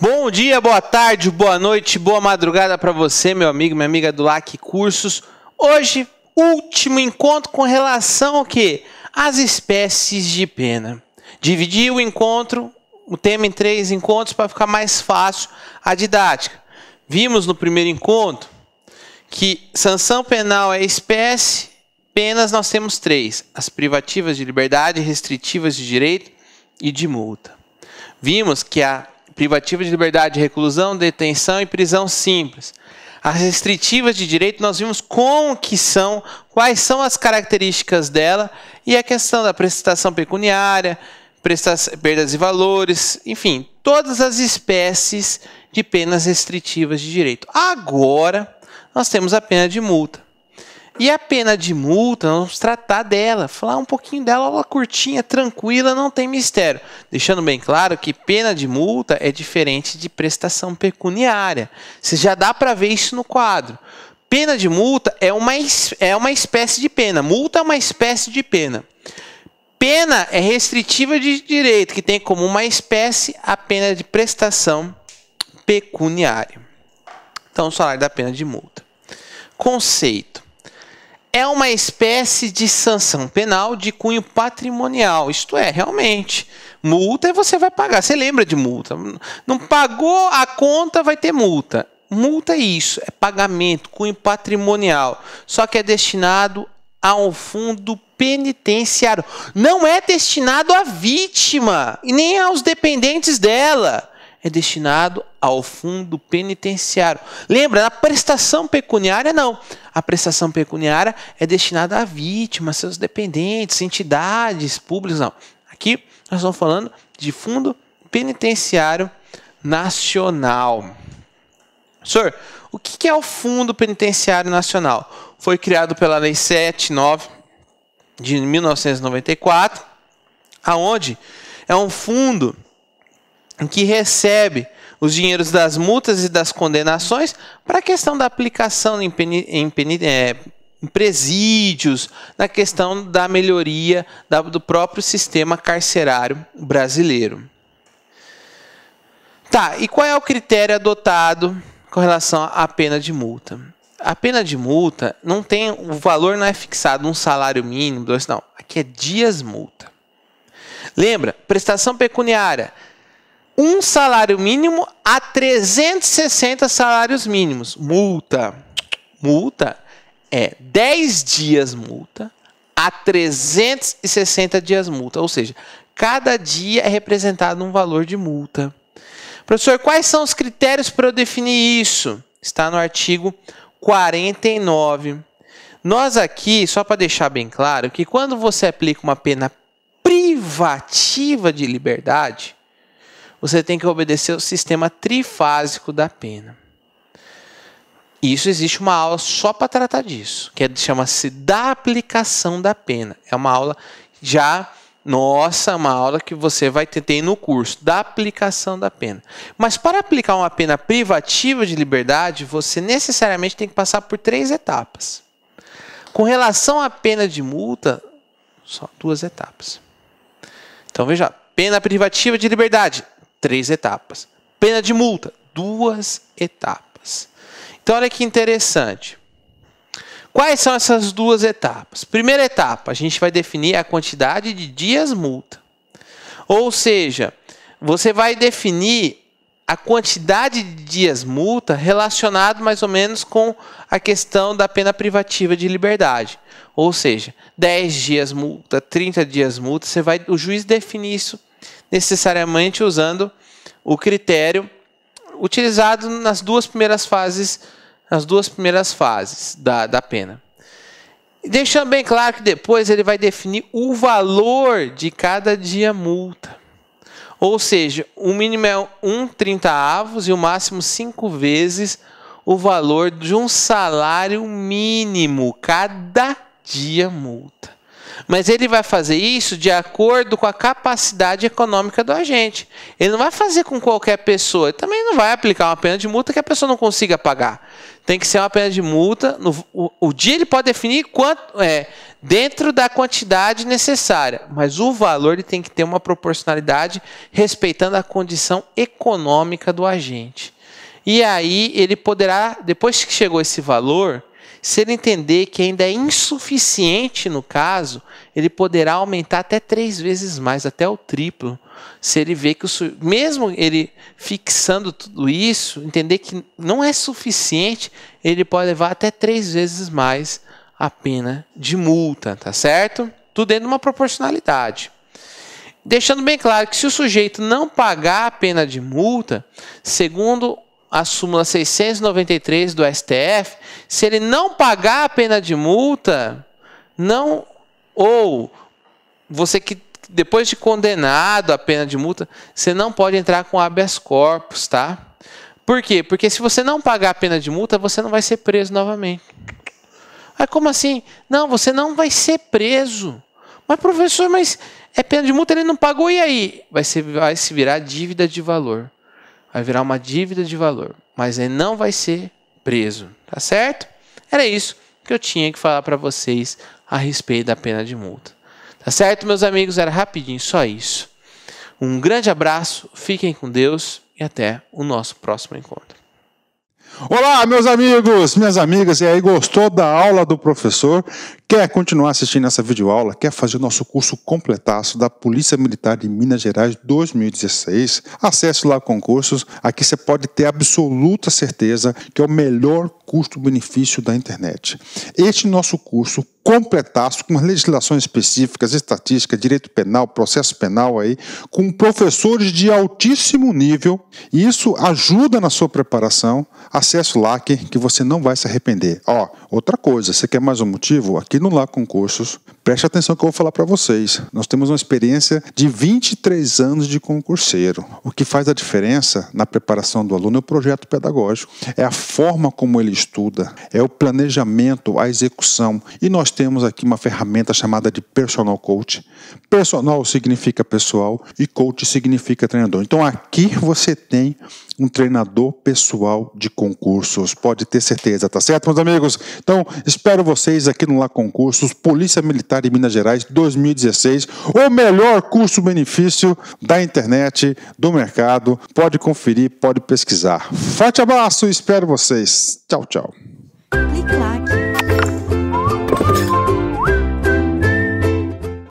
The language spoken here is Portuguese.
Bom dia, boa tarde, boa noite, boa madrugada para você, meu amigo, minha amiga do LAC Cursos. Hoje, último encontro com relação ao quê? As espécies de pena. Dividi o encontro, o tema em três encontros para ficar mais fácil a didática. Vimos no primeiro encontro que sanção penal é espécie, penas nós temos três: as privativas de liberdade, restritivas de direito e de multa. Vimos que a privativas de liberdade, reclusão, detenção e prisão simples. As restritivas de direito nós vimos como que são, quais são as características dela e a questão da prestação pecuniária, perdas e valores, enfim, todas as espécies de penas restritivas de direito. Agora nós temos a pena de multa. E a pena de multa, vamos tratar dela, falar um pouquinho dela, ela curtinha, tranquila, não tem mistério. Deixando bem claro que pena de multa é diferente de prestação pecuniária. Você já dá para ver isso no quadro. Pena de multa é uma, é uma espécie de pena. Multa é uma espécie de pena. Pena é restritiva de direito, que tem como uma espécie a pena de prestação pecuniária. Então, o salário da pena de multa. Conceito é uma espécie de sanção penal de cunho patrimonial. Isto é, realmente, multa e você vai pagar. Você lembra de multa? Não pagou a conta, vai ter multa. Multa é isso, é pagamento, cunho patrimonial. Só que é destinado a um fundo penitenciário. Não é destinado à vítima e nem aos dependentes dela é destinado ao fundo penitenciário. Lembra, a prestação pecuniária não. A prestação pecuniária é destinada à vítima, seus dependentes, entidades, públicas, não. Aqui nós estamos falando de fundo penitenciário nacional. Senhor, o que é o Fundo Penitenciário Nacional? Foi criado pela Lei 79 de 1994, aonde é um fundo que recebe os dinheiros das multas e das condenações para a questão da aplicação em, peni, em, peni, é, em presídios, na questão da melhoria da, do próprio sistema carcerário brasileiro. Tá, e qual é o critério adotado com relação à pena de multa? A pena de multa não tem o valor não é fixado um salário mínimo, dois não, aqui é dias multa. Lembra, prestação pecuniária, um salário mínimo a 360 salários mínimos. Multa. Multa é 10 dias multa a 360 dias multa, ou seja, cada dia é representado um valor de multa. Professor, quais são os critérios para eu definir isso? Está no artigo 49. Nós aqui, só para deixar bem claro, que quando você aplica uma pena privativa de liberdade, você tem que obedecer o sistema trifásico da pena. E isso existe uma aula só para tratar disso, que é, chama-se da aplicação da pena. É uma aula já nossa, uma aula que você vai ter, ter no curso da aplicação da pena. Mas para aplicar uma pena privativa de liberdade, você necessariamente tem que passar por três etapas. Com relação à pena de multa, só duas etapas. Então veja, pena privativa de liberdade, três etapas. Pena de multa, duas etapas. Então, olha que interessante. Quais são essas duas etapas? Primeira etapa, a gente vai definir a quantidade de dias multa. Ou seja, você vai definir a quantidade de dias multa relacionado mais ou menos com a questão da pena privativa de liberdade. Ou seja, 10 dias multa, 30 dias multa, você vai o juiz define isso necessariamente usando o critério utilizado nas duas primeiras fases, as duas primeiras fases da, da pena. deixando bem claro que depois ele vai definir o valor de cada dia multa. Ou seja, o mínimo é um trinta avos e o máximo 5 vezes o valor de um salário mínimo cada dia multa. Mas ele vai fazer isso de acordo com a capacidade econômica do agente. Ele não vai fazer com qualquer pessoa. Ele também não vai aplicar uma pena de multa que a pessoa não consiga pagar. Tem que ser uma pena de multa. No, o, o dia ele pode definir quanto é dentro da quantidade necessária, mas o valor ele tem que ter uma proporcionalidade respeitando a condição econômica do agente. E aí ele poderá, depois que chegou esse valor, se ele entender que ainda é insuficiente no caso, ele poderá aumentar até três vezes mais, até o triplo. Se ele vê que o, mesmo ele fixando tudo isso, entender que não é suficiente, ele pode levar até três vezes mais a pena de multa, tá certo? Tudo dentro de uma proporcionalidade. Deixando bem claro que se o sujeito não pagar a pena de multa, segundo a súmula 693 do STF, se ele não pagar a pena de multa, não ou você que depois de condenado a pena de multa, você não pode entrar com habeas corpus, tá? Por quê? Porque se você não pagar a pena de multa, você não vai ser preso novamente. Mas como assim? Não, você não vai ser preso. Mas professor, mas é pena de multa, ele não pagou, e aí? Vai, ser, vai se virar dívida de valor vai virar uma dívida de valor, mas ele não vai ser preso, tá certo? Era isso que eu tinha que falar para vocês a respeito da pena de multa. Tá certo, meus amigos? Era rapidinho, só isso. Um grande abraço, fiquem com Deus e até o nosso próximo encontro. Olá, meus amigos, minhas amigas, e aí gostou da aula do professor? Quer continuar assistindo essa videoaula? Quer fazer o nosso curso completaço da Polícia Militar de Minas Gerais 2016? Acesse lá concursos. Aqui você pode ter absoluta certeza que é o melhor custo-benefício da internet. Este nosso curso completaço com legislações específicas, estatística, direito penal, processo penal aí, com professores de altíssimo nível. E isso ajuda na sua preparação. Acesse lá que, que você não vai se arrepender. Ó, outra coisa, você quer mais um motivo? Aqui continuar com cursos, Preste atenção que eu vou falar para vocês. Nós temos uma experiência de 23 anos de concurseiro. O que faz a diferença na preparação do aluno é o projeto pedagógico, é a forma como ele estuda, é o planejamento, a execução. E nós temos aqui uma ferramenta chamada de personal coach. Personal significa pessoal e coach significa treinador. Então aqui você tem um treinador pessoal de concursos, pode ter certeza, tá certo, meus amigos? Então espero vocês aqui no Lá Concursos, Polícia Militar de Minas Gerais 2016, o melhor custo-benefício da internet, do mercado. Pode conferir, pode pesquisar. Forte abraço, espero vocês. Tchau, tchau.